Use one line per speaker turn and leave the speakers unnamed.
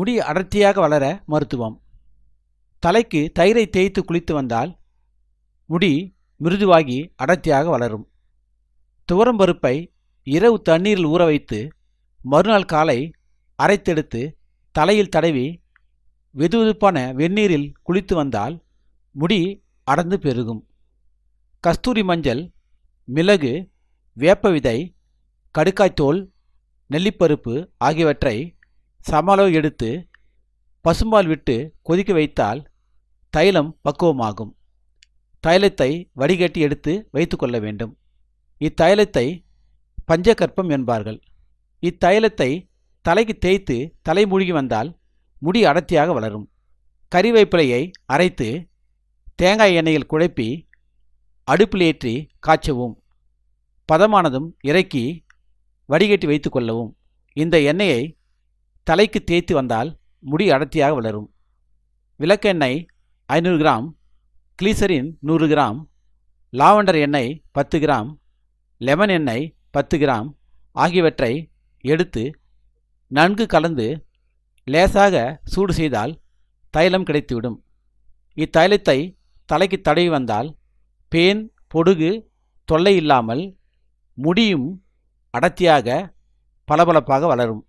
முடி அடர்த்தியாக வளர மருத்துவம் தலைக்கு தயிரை தேய்த்து குளித்து வந்தால் முடி மிருதுவாகி அடர்த்தியாக வளரும் துவரம் பருப்பை இரவு தண்ணீரில் ஊற வைத்து மறுநாள் காலை அரைத்தெடுத்து தலையில் தடவி வெதுவெதுப்பான வெந்நீரில் குளித்து வந்தால் முடி அடர்ந்து பெருகும் கஸ்தூரி மஞ்சள் மிளகு வேப்ப விதை கடுக்காய்த்தோல் நெல்லிப்பருப்பு ஆகியவற்றை சமளவு எடுத்து பசும்பால் விட்டு கொதிக்க வைத்தால் தைலம் பக்குவமாகும் தைலத்தை வடிகட்டி எடுத்து வைத்துக்கொள்ள வேண்டும் இத்தைலத்தை பஞ்சகற்பம் என்பார்கள் இத்தைலத்தை தலைக்கு தேய்த்து தலை மூழ்கி வந்தால் முடி அடர்த்தியாக வளரும் கறிவேப்பிலையை அரைத்து தேங்காய் எண்ணெயில் குழப்பி அடுப்பில் ஏற்றி காய்ச்சவும் பதமானதும் இறக்கி வடிகட்டி வைத்து கொள்ளவும் இந்த எண்ணெயை தலைக்கு தேய்த்து வந்தால் முடி அடர்த்தியாக வளரும் விளக்கெண்ணெய் ஐநூறு கிராம் கிளீசரின் நூறு கிராம் லாவண்டர் எண்ணெய் பத்து கிராம் லெமன் எண்ணெய் பத்து கிராம் ஆகியவற்றை எடுத்து நன்கு கலந்து லேசாக சூடு செய்தால் தைலம் கிடைத்துவிடும் இத்தைலத்தை தலைக்கு தடவி வந்தால் பேன் பொடுகு தொல்லை இல்லாமல் முடியும் அடர்த்தியாக பளபளப்பாக வளரும்